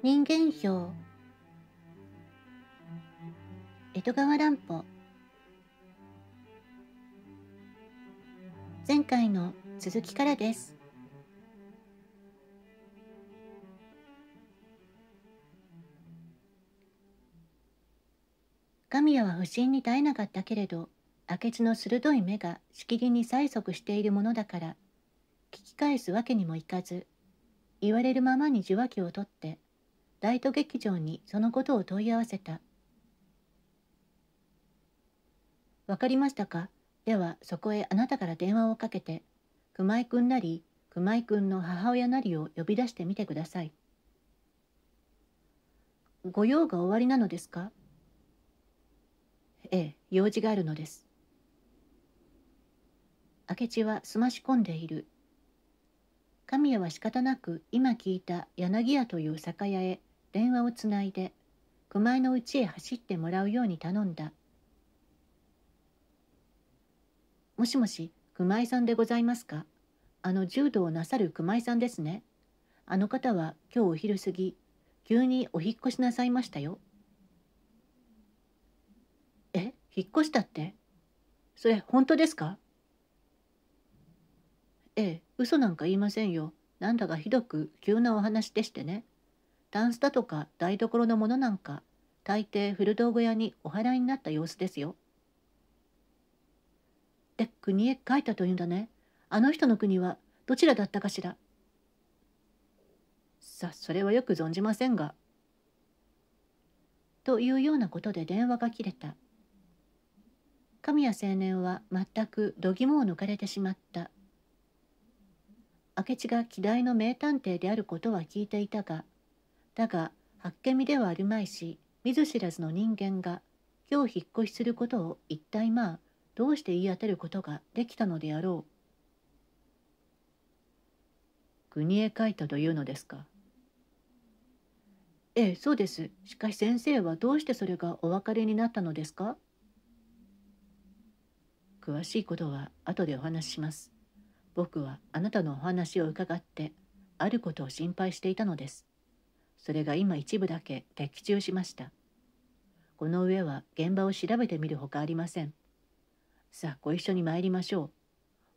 人間票江戸川乱歩前回の続きからです神谷は不審に耐えなかったけれど明智の鋭い目がしきりに催促しているものだから聞き返すわけにもいかず言われるままに受話器を取って大都劇場にそのことを問い合わせた。わかりましたかではそこへあなたから電話をかけて、熊井くんなり、熊井くんの母親なりを呼び出してみてください。ご用が終わりなのですかええ、用事があるのです。明智はすまし込んでいる。神谷は仕方なく今聞いた柳屋という酒屋へ電話をつないで熊井の家へ走ってもらうように頼んだ「もしもし熊井さんでございますかあの柔道をなさる熊井さんですねあの方は今日お昼過ぎ急にお引っ越しなさいましたよ」え引っ越したってそれ本当ですかええ嘘なんか言いませんよなんだかひどく急なお話でしてねタンスだとか台所のものなんか大抵古道具屋にお払いになった様子ですよ。で国へ帰ったというんだねあの人の国はどちらだったかしらさそれはよく存じませんが。というようなことで電話が切れた神谷青年は全く度肝を抜かれてしまった明智が希代の名探偵であることは聞いていたがだがあっけみではあるまいし見ず知らずの人間が今日引っ越しすることを一体まあどうして言い当てることができたのであろう。国へ帰ったというのですかええそうですしかし先生はどうしてそれがお別れになったのですか詳しいことは後でお話しします僕はあなたのお話を伺ってあることを心配していたのですそれが今一部だけ的中しましたこの上は現場を調べてみるほかありませんさあご一緒に参りましょう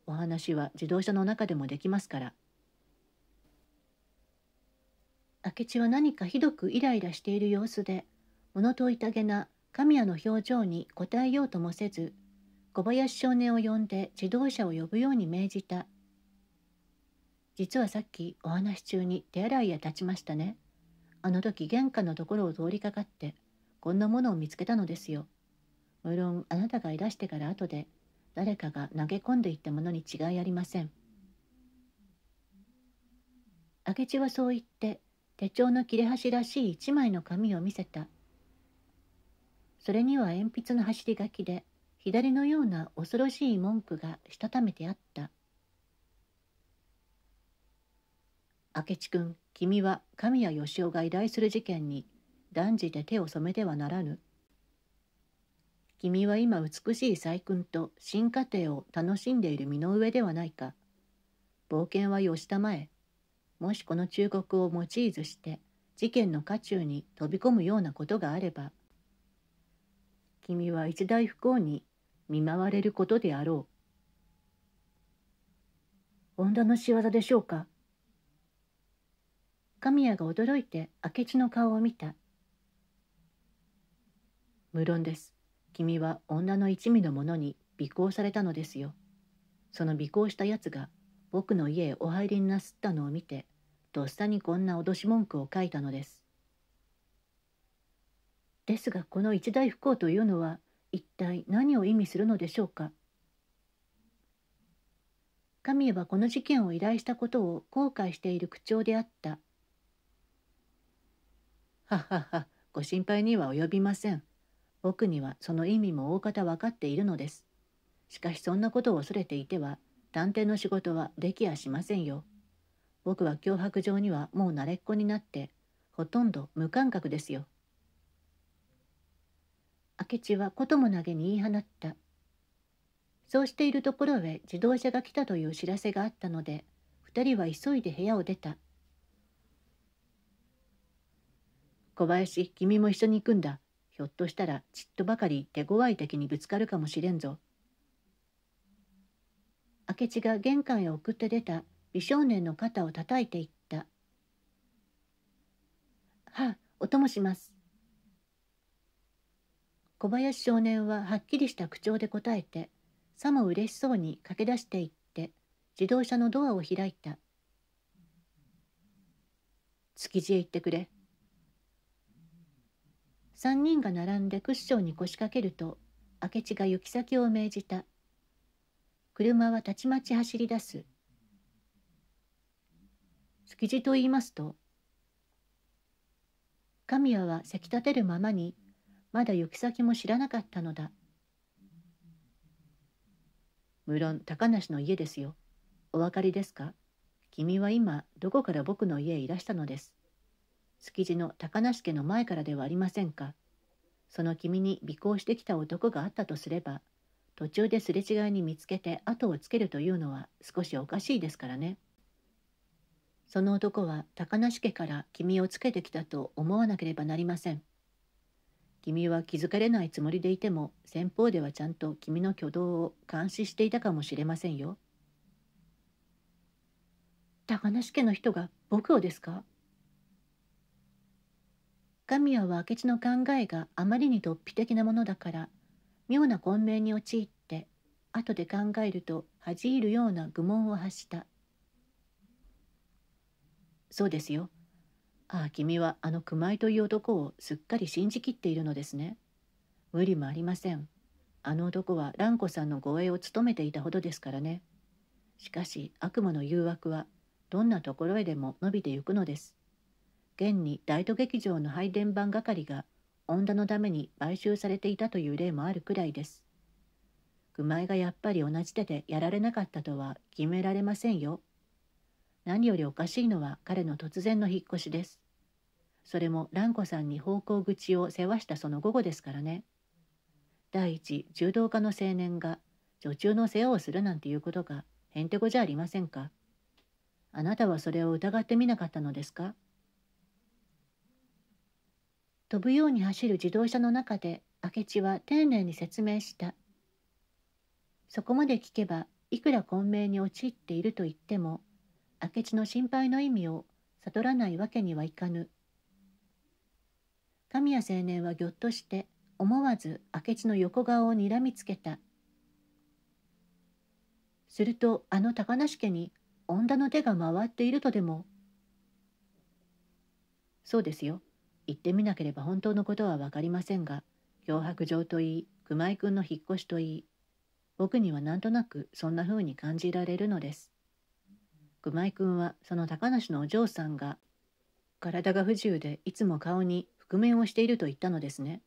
お話は自動車の中でもできますから明智は何かひどくイライラしている様子で物問いたげな神谷の表情に応えようともせず小林少年を呼んで自動車を呼ぶように命じた実はさっきお話中に手洗いや立ちましたねあの時玄関のところを通りかかってこんなものを見つけたのですよ。無論あなたがいらしてから後で誰かが投げ込んでいったものに違いありません。明智はそう言って手帳の切れ端らしい一枚の紙を見せた。それには鉛筆の走り書きで左のような恐ろしい文句がしたためてあった。明智君君は神谷義雄が依頼する事件に断じて手を染めてはならぬ君は今美しい細君と新家庭を楽しんでいる身の上ではないか冒険はたま前もしこの忠告を用いずして事件の渦中に飛び込むようなことがあれば君は一大不幸に見舞われることであろう女の仕業でしょうか神谷が驚いて明智の顔を見た。無論です。君は女の一味の者に尾行されたのですよ。その尾行した奴が僕の家へお入りになすったのを見て、とっさにこんな脅し文句を書いたのです。ですがこの一大不幸というのは一体何を意味するのでしょうか。神谷はこの事件を依頼したことを後悔している口調であった。はははご心配には及びません僕にはその意味も大方分かっているのですしかしそんなことを恐れていては探偵の仕事はできやしませんよ僕は脅迫状にはもう慣れっこになってほとんど無感覚ですよ明智はこともなげに言い放ったそうしているところへ自動車が来たという知らせがあったので2人は急いで部屋を出た小林君も一緒に行くんだひょっとしたらちっとばかり手強い敵にぶつかるかもしれんぞ明智が玄関へ送って出た美少年の肩を叩いていった「はあお供します」小林少年ははっきりした口調で答えてさも嬉しそうに駆け出していって自動車のドアを開いた「築地へ行ってくれ」三人が並んでクッションに腰掛けると明智が行き先を命じた車はたちまち走り出す築地と言いますと神谷はせき立てるままにまだ行き先も知らなかったのだ無論高梨の家ですよお分かりですか君は今どこから僕の家へいらしたのです築地の高梨家の前からではありませんか。その君に尾行してきた男があったとすれば、途中ですれ違いに見つけて後をつけるというのは少しおかしいですからね。その男は高梨家から君をつけてきたと思わなければなりません。君は気づかれないつもりでいても先方ではちゃんと君の挙動を監視していたかもしれませんよ。高梨家の人が僕をですか神谷は明智の考えがあまりに突飛的なものだから妙な混迷に陥って後で考えると恥じるような愚問を発したそうですよああ君はあの熊井という男をすっかり信じきっているのですね無理もありませんあの男は蘭子さんの護衛を務めていたほどですからねしかし悪魔の誘惑はどんなところへでも伸びてゆくのです現に大都劇場の配電盤係が女のために買収されていたという例もあるくらいです。熊井がやっぱり同じ手でやられなかったとは決められませんよ。何よりおかしいのは彼の突然の引っ越しです。それも蘭子さんに方向口を世話したその午後ですからね。第一、柔道家の青年が女中の世話をするなんていうことがへんてこじゃありませんか。あなたはそれを疑ってみなかったのですか飛ぶように走る自動車の中で明智は丁寧に説明したそこまで聞けばいくら混迷に陥っていると言っても明智の心配の意味を悟らないわけにはいかぬ神谷青年はぎょっとして思わず明智の横顔をにらみつけたするとあの高梨家に女の手が回っているとでもそうですよ行ってみなければ本当のことは分かりませんが脅迫状といい熊井君の引っ越しといい僕にはなんとなくそんな風に感じられるのです熊井君はその高梨のお嬢さんが体が不自由でいつも顔に覆面をしていると言ったのですね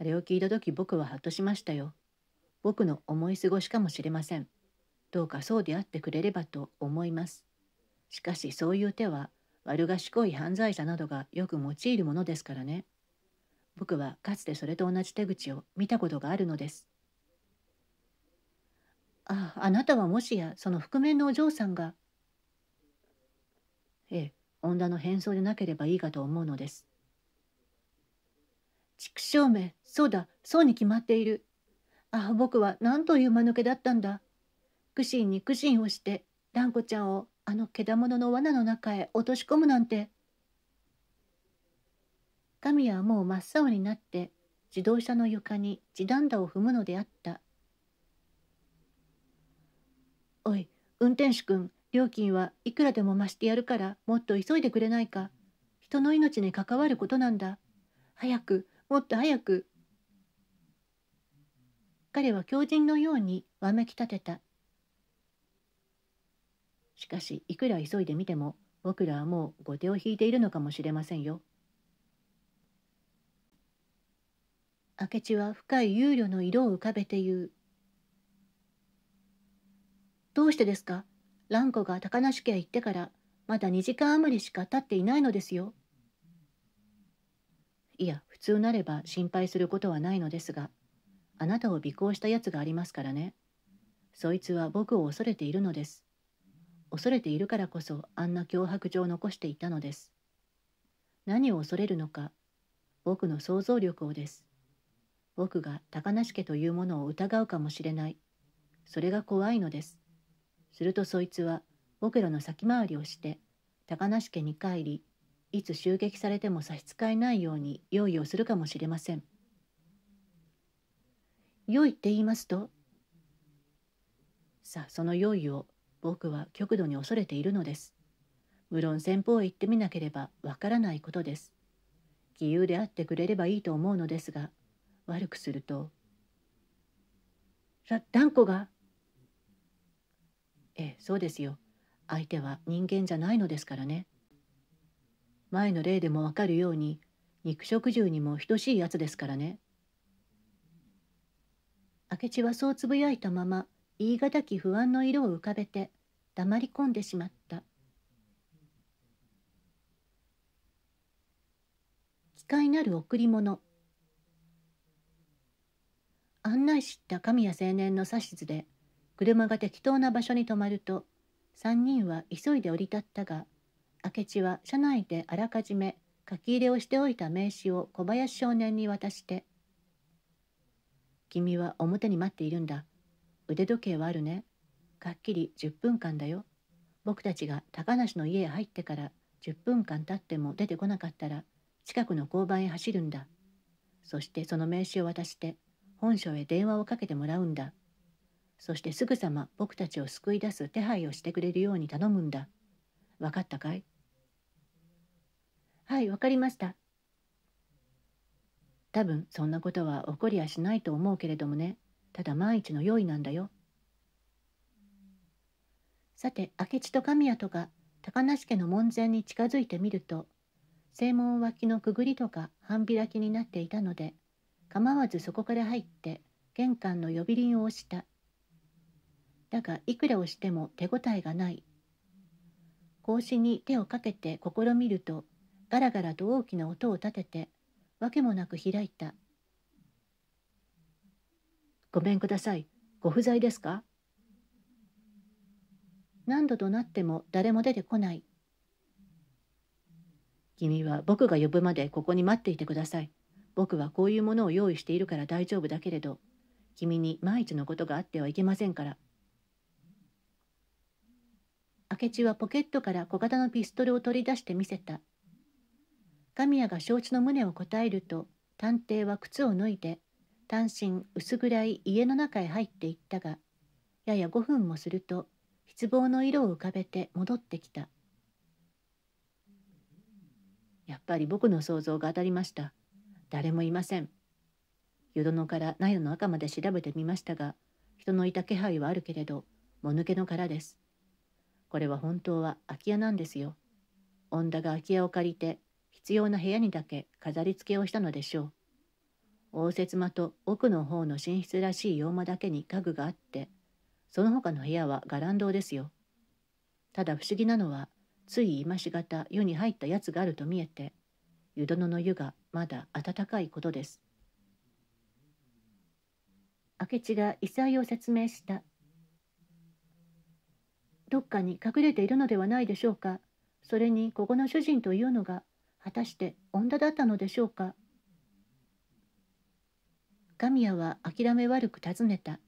あれを聞いた時僕はハッとしましたよ僕の思い過ごしかもしれませんどうかそうであってくれればと思いますしかしそういう手は悪賢い犯罪者などがよく用いるものですからね。僕はかつてそれと同じ手口を見たことがあるのです。ああ、あなたはもしやその覆面のお嬢さんが。ええ、女の変装でなければいいかと思うのです。畜生め、そうだ、そうに決まっている。ああ、僕は何という間抜けだったんだ。苦心に苦心をして、蘭子ちゃんをあのけだものの罠の中へ落とし込むなんて神はもう真っ青になって自動車の床に地団打を踏むのであったおい運転手くん料金はいくらでも増してやるからもっと急いでくれないか人の命に関わることなんだ早くもっと早く彼は狂人のようにわめき立てたしかしいくら急いでみても僕らはもう後手を引いているのかもしれませんよ明智は深い憂慮の色を浮かべて言うどうしてですか蘭子が高梨家へ行ってからまだ2時間余りしか経っていないのですよいや普通なれば心配することはないのですがあなたを尾行したやつがありますからねそいつは僕を恐れているのです恐れているからこそあんな脅迫状を残していたのです何を恐れるのか僕の想像力をです僕が高梨家というものを疑うかもしれないそれが怖いのですするとそいつは僕らの先回りをして高梨家に帰りいつ襲撃されても差し支えないように用意をするかもしれません用意って言いますとさあその用意を僕は極度に恐れているのです。無論先方へ行ってみなければわからないことです。義勇であってくれればいいと思うのですが、悪くすると、ら、断固が。ええ、そうですよ。相手は人間じゃないのですからね。前の例でもわかるように、肉食獣にも等しいやつですからね。明智はそうつぶやいたまま、言い難き不安の色を浮かべて、黙り込んでしまった機械なる贈り物案内した神谷青年の指図で車が適当な場所に止まると3人は急いで降り立ったが明智は車内であらかじめ書き入れをしておいた名刺を小林少年に渡して「君は表に待っているんだ腕時計はあるねがっきり10分間だよ。僕たちが高梨の家へ入ってから10分間経っても出てこなかったら近くの交番へ走るんだ。そしてその名刺を渡して本書へ電話をかけてもらうんだ。そしてすぐさま僕たちを救い出す手配をしてくれるように頼むんだ。わかったかいはい、わかりました。多分そんなことは起こりやしないと思うけれどもね、ただ万一の用意なんだよ。さて明智と神谷とが高梨家の門前に近づいてみると正門脇のくぐりとか半開きになっていたので構わずそこから入って玄関の呼び鈴を押しただがいくら押しても手応えがない格子に手をかけて試みるとガラガラと大きな音を立てて訳もなく開いた「ごめんくださいご不在ですか?」何度となっても誰も出てこない君は僕が呼ぶまでここに待っていてください僕はこういうものを用意しているから大丈夫だけれど君に万一のことがあってはいけませんから明智はポケットから小型のピストルを取り出して見せた神谷が承知の旨を答えると探偵は靴を脱いで単身薄暗い家の中へ入っていったがやや5分もすると失望の色を浮かべて戻ってきたやっぱり僕の想像が当たりました誰もいません淀野から納屋の赤まで調べてみましたが人のいた気配はあるけれどもぬけの殻ですこれは本当は空き家なんですよ恩田が空き家を借りて必要な部屋にだけ飾り付けをしたのでしょう応接間と奥の方の寝室らしい洋間だけに家具があってその他の部屋は伽藍堂ですよ。ただ不思議なのは、つい今しがた湯に入ったやつがあると見えて、湯殿の湯がまだ暖かいことです。明智が異彩を説明した。どっかに隠れているのではないでしょうか。それにここの主人というのが果たして女だったのでしょうか神谷は諦め悪く尋ねた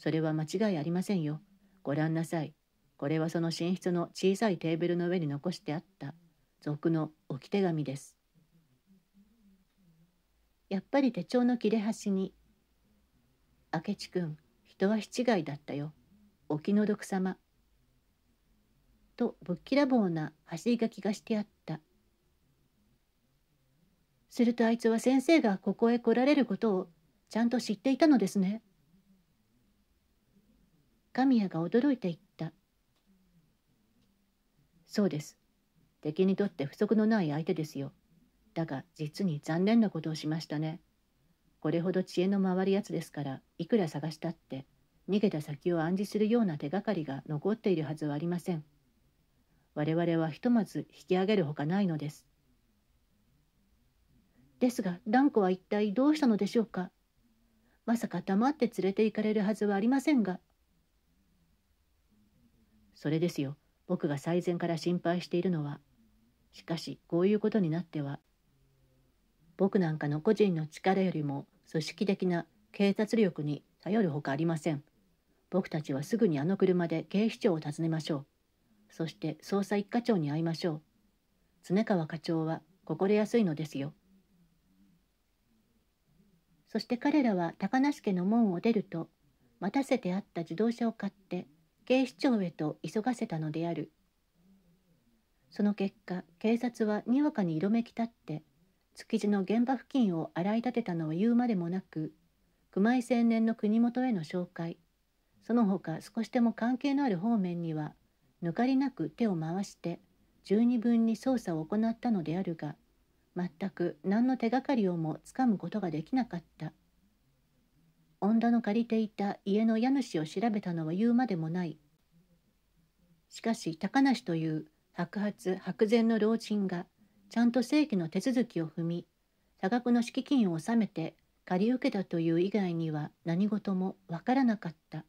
それは間違いありませんよ。ご覧なさい。これはその寝室の小さいテーブルの上に残してあった俗の置き手紙です。やっぱり手帳の切れ端に「明智君人は七害だったよお気の毒様」とぶっきらぼうな走り書きがしてあった。するとあいつは先生がここへ来られることをちゃんと知っていたのですね。神谷が驚いて言った。そうです。敵にとって不足のない相手ですよ。だが実に残念なことをしましたね。これほど知恵の回るやつですからいくら探したって逃げた先を暗示するような手がかりが残っているはずはありません。我々はひとまず引き上げるほかないのです。ですが断固は一体どうしたのでしょうかまさか黙って連れて行かれるはずはありませんがそれですよ。僕が最善から心配しているのは。しかし、こういうことになっては、僕なんかの個人の力よりも組織的な警察力に頼るほかありません。僕たちはすぐにあの車で警視庁を訪ねましょう。そして捜査一課長に会いましょう。常川課長は心安いのですよ。そして彼らは高梨家の門を出ると、待たせてあった自動車を買って警視庁へと急がせたのであるその結果警察はにわかに色めきたって築地の現場付近を洗い立てたのは言うまでもなく熊井青年の国元への紹介その他少しでも関係のある方面には抜かりなく手を回して十二分に捜査を行ったのであるが全く何の手がかりをもつかむことができなかった女の借りていた家の家主を調べたのは言うまでもないしかし高梨という白髪白前の老人がちゃんと正規の手続きを踏み多額の敷金を納めて借り受けたという以外には何事もわからなかった